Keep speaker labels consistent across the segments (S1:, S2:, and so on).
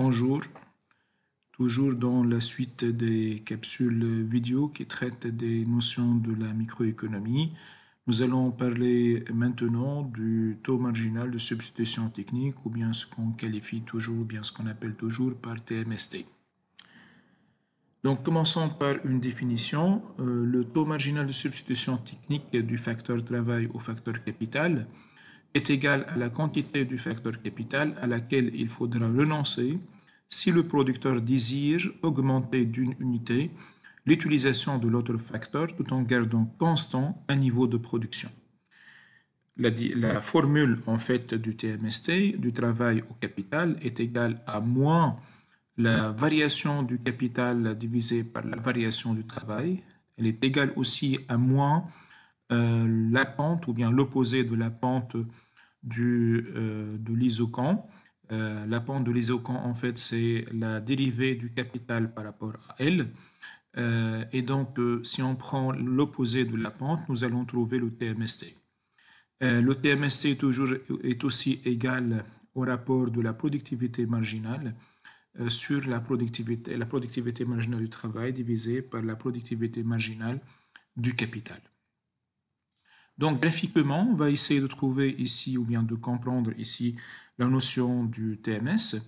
S1: Bonjour, toujours dans la suite des capsules vidéo qui traitent des notions de la microéconomie. Nous allons parler maintenant du taux marginal de substitution technique ou bien ce qu'on qualifie toujours, ou bien ce qu'on appelle toujours par TMST. Donc commençons par une définition. Euh, le taux marginal de substitution technique du facteur travail au facteur capital est égale à la quantité du facteur capital à laquelle il faudra renoncer si le producteur désire augmenter d'une unité l'utilisation de l'autre facteur tout en gardant constant un niveau de production. La, la, formule en fait du TMST, du travail au capital, est égale à moins la variation du capital divisée par la variation du travail. Elle est égale aussi à moins euh, la pente ou bien l'opposé de la pente euh, de l'isocan. Euh, la pente de l'isocan, en fait, c'est la dérivée du capital par rapport à L. Euh, et donc, si on prend l'opposé de la pente, nous allons trouver le TMST. le TMST est, toujours, est aussi égal au rapport de la productivité marginale sur la productivité, la productivité marginale du travail divisée par la productivité marginale du capital. Donc graphiquement, on va essayer de trouver ici ou bien de comprendre ici la notion du TMS.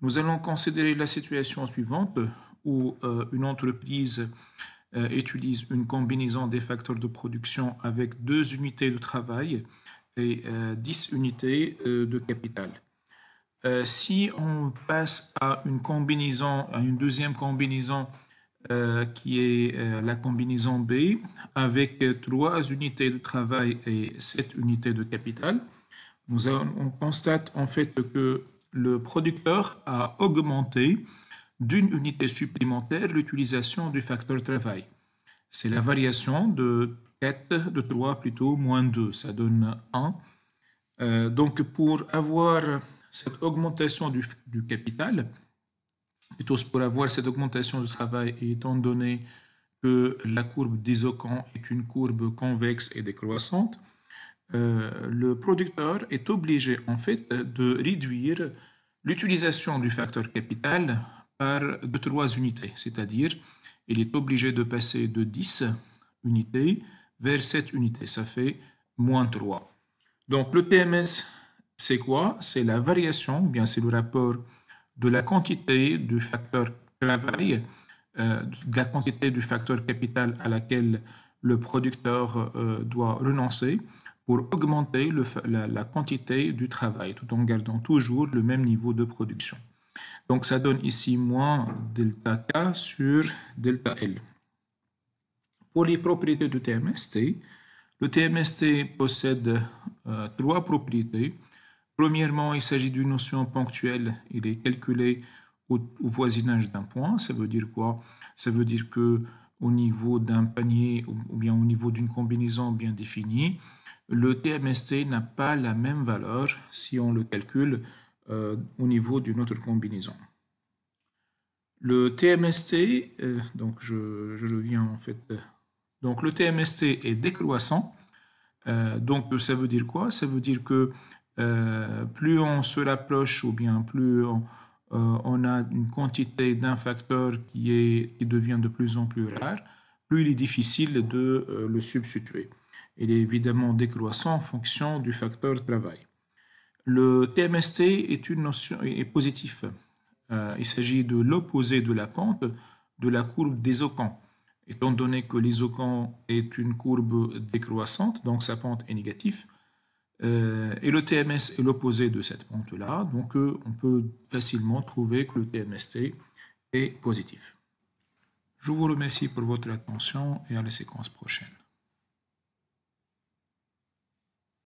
S1: Nous allons considérer la situation suivante où euh, une entreprise euh, utilise une combinaison des facteurs de production avec deux unités de travail et euh, dix 10 unités de capital. si on passe à une combinaison, à une deuxième combinaison euh, qui est euh, la combinaison B, avec euh, trois unités de travail et sept unités de capital. Nous on constate en fait que le producteur a augmenté d'une unité supplémentaire l'utilisation du facteur travail. C'est la variation de 4, de 3 plutôt, moins 2, ça donne 1. donc pour avoir cette augmentation du capital, et pour avoir cette augmentation du travail, étant donné que la courbe d'Isocan est une courbe convexe et décroissante, euh, le producteur est obligé en fait de réduire l'utilisation du facteur capital par 3 unités, c'est-à-dire il est obligé de passer de 10 unités vers 7 unités, ça fait moins 3. Donc le TMS, c'est quoi C'est la variation, bien c'est le rapport de la quantité du facteur travail, euh, de la quantité du facteur capital à laquelle le producteur euh, doit renoncer pour augmenter la, quantité du travail, tout en gardant toujours le même niveau de production. Donc ça donne ici moins delta K sur delta L. Pour les propriétés du TMST, le TMST possède euh, trois propriétés Premièrement, il s'agit d'une notion ponctuelle. Il est calculé au, voisinage d'un point. Ça veut dire quoi Ça veut dire que au niveau d'un panier ou bien au niveau d'une combinaison bien définie, le TMST n'a pas la même valeur si on le calcule euh, au niveau d'une autre combinaison. Le TMST, euh, donc je, je en fait, euh, donc le TMST est décroissant. donc ça veut dire quoi Ça veut dire que euh, plus on se rapproche ou bien plus on, euh, a une quantité d'un facteur qui, devient de plus en plus rare, plus il est difficile de euh, le substituer. Il est évidemment décroissant en fonction du facteur travail. Le TMST est une notion est positif. il s'agit de l'opposé de la pente de la courbe des ocans. Étant donné que l'isocan est une courbe décroissante, donc sa pente est négative, euh, et le TMS est l'opposé de cette pente-là, donc euh, on peut facilement trouver que le TMST est positif. Je vous remercie pour votre attention et à la séquence prochaine.